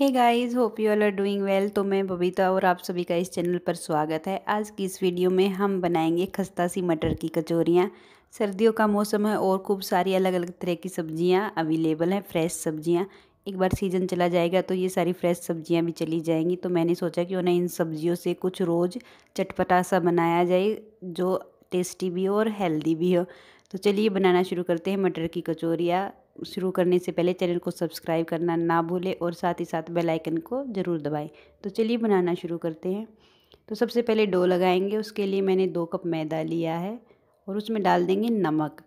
hey guys hope you all are doing well तो मैं बबीता और आप सभी का इस चैनल पर स्वागत है आज की इस वीडियो में हम बनाएंगे खस्ता सी मटर की कचौरियाँ सर्दियों का मौसम है और खूब सारी अलग अलग तरह की सब्जियाँ अवेलेबल हैं फ्रेश सब्जियाँ एक बार सीज़न चला जाएगा तो ये सारी फ्रेश सब्जियाँ भी चली जाएंगी तो मैंने सोचा कि उन्हें इन सब्जियों से कुछ रोज़ चटपटा सा बनाया जाए जो टेस्टी भी हो और हेल्दी भी हो तो चलिए बनाना शुरू करते हैं मटर की कचौरियाँ शुरू करने से पहले चैनल को सब्सक्राइब करना ना भूलें और साथ ही साथ बेल आइकन को ज़रूर दबाएं तो चलिए बनाना शुरू करते हैं तो सबसे पहले डो लगाएंगे उसके लिए मैंने दो कप मैदा लिया है और उसमें डाल देंगे नमक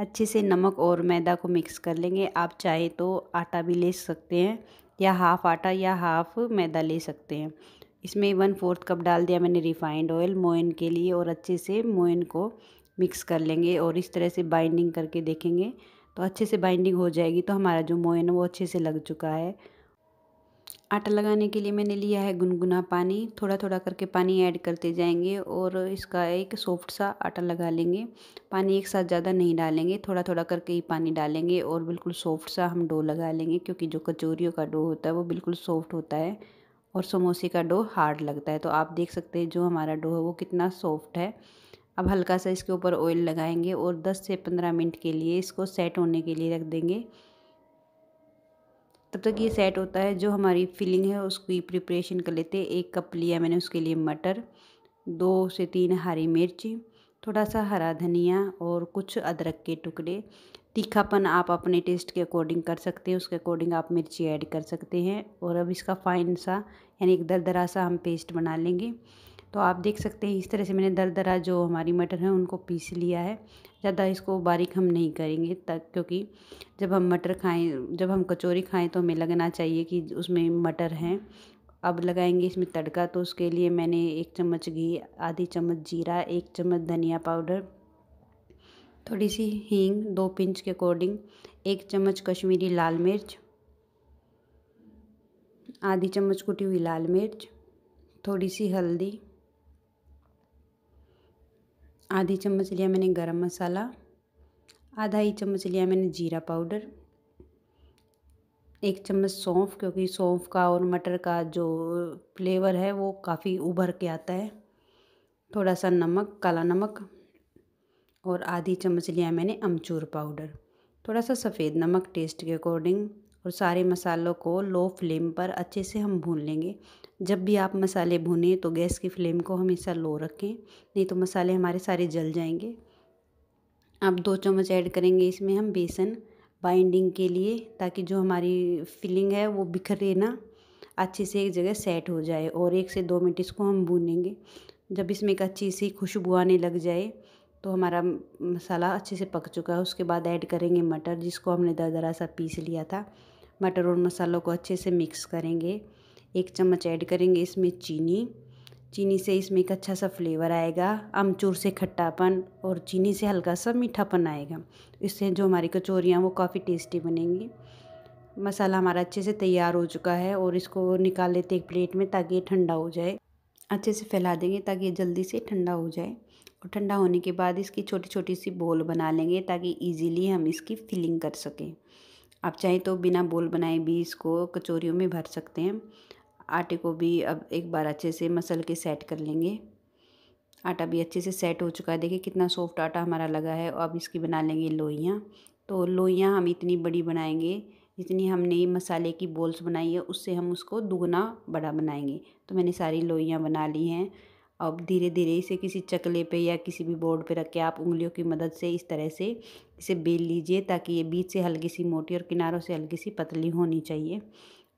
अच्छे से नमक और मैदा को मिक्स कर लेंगे आप चाहे तो आटा भी ले सकते हैं या हाफ़ आटा या हाफ़ मैदा ले सकते हैं इसमें वन फोर्थ कप डाल दिया मैंने रिफाइंड ऑयल मोइन के लिए और अच्छे से मोइन को मिक्स कर लेंगे और इस तरह से बाइंडिंग करके देखेंगे तो अच्छे से बाइंडिंग हो जाएगी तो हमारा जो मोयन है वो अच्छे से लग चुका है आटा लगाने के लिए मैंने लिया है गुनगुना पानी थोड़ा थोड़ा करके पानी ऐड करते जाएंगे और इसका एक सॉफ्ट सा आटा लगा लेंगे पानी एक साथ ज़्यादा नहीं डालेंगे थोड़ा थोड़ा करके ही पानी डालेंगे और बिल्कुल सॉफ्ट सा हम डो लगा लेंगे क्योंकि जो कचोरियों का डो होता है वो बिल्कुल सॉफ्ट होता है और समोसे का डो हार्ड लगता है तो आप देख सकते हैं जो हमारा डो है वो कितना सॉफ्ट है अब हल्का सा इसके ऊपर ऑयल लगाएंगे और 10 से 15 मिनट के लिए इसको सेट होने के लिए रख देंगे तब तक ये सेट होता है जो हमारी फिलिंग है उसकी प्रिपरेशन कर लेते हैं एक कप लिया मैंने उसके लिए मटर दो से तीन हरी मिर्ची थोड़ा सा हरा धनिया और कुछ अदरक के टुकड़े तीखापन आप अपने टेस्ट के अकॉर्डिंग कर सकते हैं उसके अकॉर्डिंग आप मिर्ची ऐड कर सकते हैं और अब इसका फाइन सा यानी एक दरा सा हम पेस्ट बना लेंगे तो आप देख सकते हैं इस तरह से मैंने दर दरा जो हमारी मटर है उनको पीस लिया है ज़्यादा इसको बारीक हम नहीं करेंगे तक क्योंकि जब हम मटर खाएं जब हम कचौरी खाएं तो हमें लगना चाहिए कि उसमें मटर हैं अब लगाएंगे इसमें तड़का तो उसके लिए मैंने एक चम्मच घी आधी चम्मच जीरा एक चम्मच धनिया पाउडर थोड़ी सी हींग दो पिंच के अकॉर्डिंग एक चम्मच कश्मीरी लाल मिर्च आधी चम्मच कुटी हुई लाल मिर्च थोड़ी सी हल्दी आधी चम्मच लिया मैंने गरम मसाला आधा ही चम्मच लिया मैंने जीरा पाउडर एक चम्मच सौंफ क्योंकि सौंफ का और मटर का जो फ्लेवर है वो काफ़ी उभर के आता है थोड़ा सा नमक काला नमक और आधी चम्मच लिया मैंने अमचूर पाउडर थोड़ा सा सफ़ेद नमक टेस्ट के अकॉर्डिंग और सारे मसालों को लो फ्लेम पर अच्छे से हम भून लेंगे जब भी आप मसाले भूनें तो गैस की फ्लेम को हमेशा लो रखें नहीं तो मसाले हमारे सारे जल जाएंगे आप दो चम्मच ऐड करेंगे इसमें हम बेसन बाइंडिंग के लिए ताकि जो हमारी फिलिंग है वो बिखरे ना अच्छे से एक जगह सेट हो जाए और एक से दो मिनट इसको हम भूनेंगे जब इसमें एक अच्छी सी खुशबू आने लग जाए तो हमारा मसाला अच्छे से पक चुका है उसके बाद ऐड करेंगे मटर जिसको हमने दरदरा सा पीस लिया था मटर और मसालों को अच्छे से मिक्स करेंगे एक चम्मच ऐड करेंगे इसमें चीनी चीनी से इसमें एक अच्छा सा फ्लेवर आएगा अमचूर से खट्टापन और चीनी से हल्का सा मीठापन आएगा इससे जो हमारी कचौरियाँ वो काफ़ी टेस्टी बनेंगी मसाला हमारा अच्छे से तैयार हो चुका है और इसको निकाल लेते एक प्लेट में ताकि ये ठंडा हो जाए अच्छे से फैला देंगे ताकि ये जल्दी से ठंडा हो जाए और ठंडा होने के बाद इसकी छोटी छोटी सी बोल बना लेंगे ताकि इजीली हम इसकी फिलिंग कर सकें आप चाहें तो बिना बोल बनाए भी इसको कचोरियों में भर सकते हैं आटे को भी अब एक बार अच्छे से मसल के सेट कर लेंगे आटा भी अच्छे से सेट हो चुका है देखिए कितना सॉफ्ट आटा हमारा लगा है अब इसकी बना लेंगे लोइयाँ तो लोइयाँ हम इतनी बड़ी बनाएंगे जितनी हमने मसाले की बोल्स बनाई है उससे हम उसको दुगना बड़ा बनाएंगे तो मैंने सारी लोइयाँ बना ली हैं अब धीरे धीरे इसे किसी चकले पे या किसी भी बोर्ड पे रख के आप उंगलियों की मदद से इस तरह से इसे बेल लीजिए ताकि ये बीच से हल्की सी मोटी और किनारों से हल्की सी पतली होनी चाहिए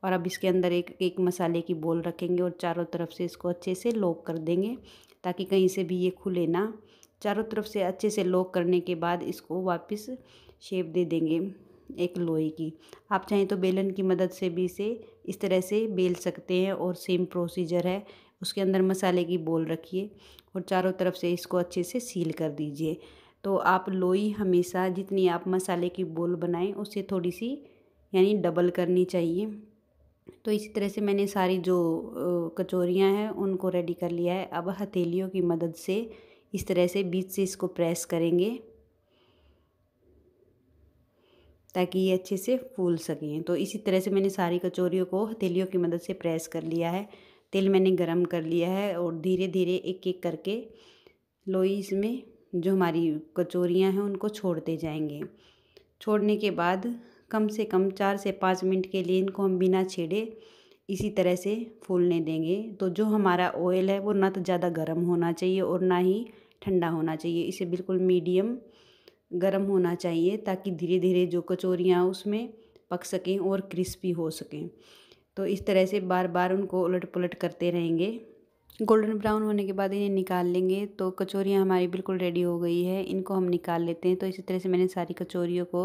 और अब इसके अंदर एक एक मसाले की बोल रखेंगे और चारों तरफ से इसको अच्छे से लॉक कर देंगे ताकि कहीं से भी ये खुले ना चारों तरफ से अच्छे से लॉक करने के बाद इसको वापस शेप दे देंगे एक लोई की आप चाहें तो बेलन की मदद से भी इसे इस तरह से बेल सकते हैं और सेम प्रोसीजर है उसके अंदर मसाले की बोल रखिए और चारों तरफ से इसको अच्छे से सील कर दीजिए तो आप लोई हमेशा जितनी आप मसाले की बोल बनाएं उससे थोड़ी सी यानी डबल करनी चाहिए तो इसी तरह से मैंने सारी जो कचोरियाँ हैं उनको रेडी कर लिया है अब हथेलियों की मदद से इस तरह से बीच से इसको प्रेस करेंगे ताकि ये अच्छे से फूल सकें तो इसी तरह से मैंने सारी कचोरियों को हथेलियों की मदद से प्रेस कर लिया है तेल मैंने गरम कर लिया है और धीरे धीरे एक एक करके लोई इसमें जो हमारी कचौरियाँ हैं उनको छोड़ते जाएंगे छोड़ने के बाद कम से कम चार से पाँच मिनट के लिए इनको हम बिना छेड़े इसी तरह से फूलने देंगे तो जो हमारा ऑयल है वो ना तो ज़्यादा गर्म होना चाहिए और ना ही ठंडा होना चाहिए इसे बिल्कुल मीडियम गर्म होना चाहिए ताकि धीरे धीरे जो कचौरियाँ उसमें पक सकें और क्रिस्पी हो सकें तो इस तरह से बार बार उनको उलट पुलट करते रहेंगे गोल्डन ब्राउन होने के बाद इन्हें निकाल लेंगे तो कचौरियाँ हमारी बिल्कुल रेडी हो गई है इनको हम निकाल लेते हैं तो इसी तरह से मैंने सारी कचौरियों को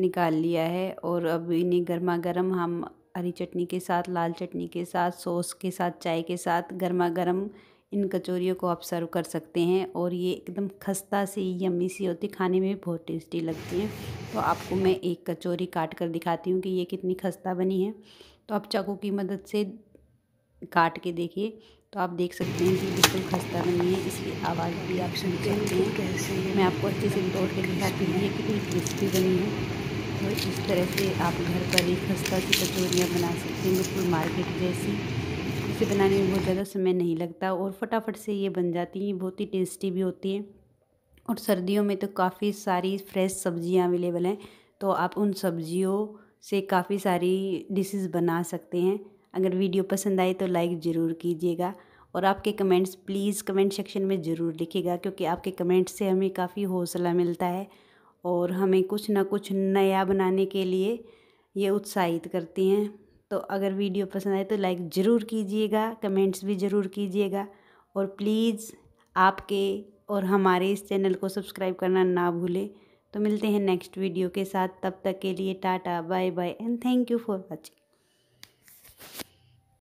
निकाल लिया है और अब इन्हें गर्मा गर्म हम हरी चटनी के साथ लाल चटनी के साथ सॉस के साथ चाय के साथ गर्मा गर्म इन कचौरियों को आप सर्व कर सकते हैं और ये एकदम खस्ता से यम्मी सी होती खाने में बहुत टेस्टी लगती है तो आपको मैं एक कचौरी काट कर दिखाती हूँ कि ये कितनी खस्ता बनी है तो आप चाकू की मदद से काट के देखिए तो आप देख सकते हैं कि बिल्कुल खस्ता बनी है इसकी आवाज़ भी आप सुन सकते हैं मैं आपको अच्छे से तोड़ के दिखाती हूँ ये कितनी टेस्टी बनी है तो इस तरह से आप घर पर ही खस्ता की कचौरियाँ बना सकते हैं बिल्कुल मार्केट जैसी इसे बनाने में बहुत ज़्यादा समय नहीं लगता और फटाफट से ये बन जाती हैं बहुत ही टेस्टी भी होती हैं और सर्दियों में तो काफ़ी सारी फ्रेश सब्ज़ियाँ अवेलेबल हैं तो आप उन सब्जियों से काफ़ी सारी डिशेस बना सकते हैं अगर वीडियो पसंद आए तो लाइक ज़रूर कीजिएगा और आपके कमेंट्स प्लीज़ कमेंट सेक्शन में ज़रूर लिखिएगा क्योंकि आपके कमेंट्स से हमें काफ़ी हौसला मिलता है और हमें कुछ ना कुछ नया बनाने के लिए ये उत्साहित करती हैं तो अगर वीडियो पसंद आए तो लाइक ज़रूर कीजिएगा कमेंट्स भी ज़रूर कीजिएगा और प्लीज़ आपके और हमारे इस चैनल को सब्सक्राइब करना ना भूलें तो मिलते हैं नेक्स्ट वीडियो के साथ तब तक के लिए tata bye bye and thank you for watching